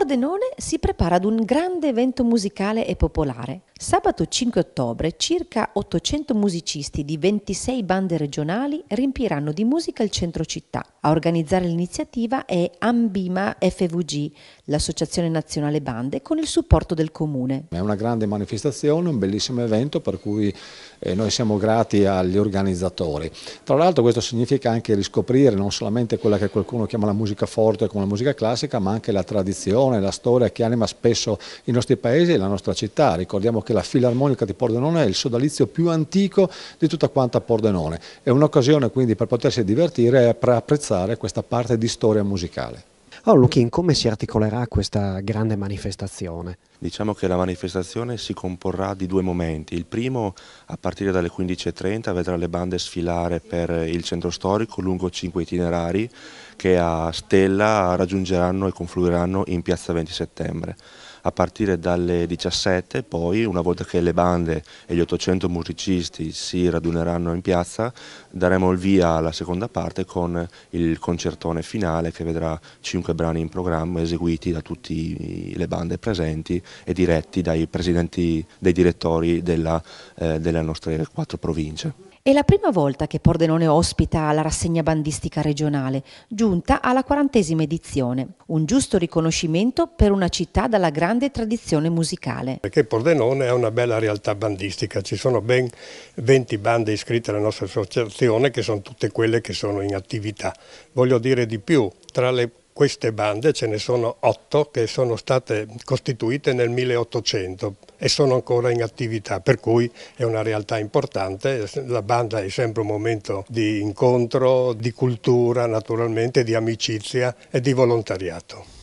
Pordenone si prepara ad un grande evento musicale e popolare. Sabato 5 ottobre circa 800 musicisti di 26 bande regionali riempiranno di musica il centro città. A organizzare l'iniziativa è Ambima FVG, l'Associazione Nazionale Bande, con il supporto del Comune. È una grande manifestazione, un bellissimo evento per cui eh, noi siamo grati agli organizzatori. Tra l'altro questo significa anche riscoprire non solamente quella che qualcuno chiama la musica forte come la musica classica, ma anche la tradizione, la storia che anima spesso i nostri paesi e la nostra città. Ricordiamo che la Filarmonica di Pordenone è il sodalizio più antico di tutta quanta Pordenone. È un'occasione quindi per potersi divertire e apprezzare rafforzare questa parte di storia musicale. Allora oh, Luchin, come si articolerà questa grande manifestazione? Diciamo che la manifestazione si comporrà di due momenti. Il primo, a partire dalle 15.30, vedrà le bande sfilare per il centro storico lungo cinque itinerari che a Stella raggiungeranno e confluiranno in piazza 20 settembre a partire dalle 17, poi una volta che le bande e gli 800 musicisti si raduneranno in piazza daremo il via alla seconda parte con il concertone finale che vedrà 5 brani in programma eseguiti da tutte le bande presenti e diretti dai presidenti dei direttori della, eh, delle nostre quattro province. È la prima volta che Pordenone ospita la rassegna bandistica regionale, giunta alla quarantesima edizione. Un giusto riconoscimento per una città dalla grande grande tradizione musicale. Perché Pordenone è una bella realtà bandistica, ci sono ben 20 bande iscritte alla nostra associazione che sono tutte quelle che sono in attività. Voglio dire di più, tra le queste bande ce ne sono otto che sono state costituite nel 1800 e sono ancora in attività, per cui è una realtà importante, la banda è sempre un momento di incontro, di cultura naturalmente, di amicizia e di volontariato.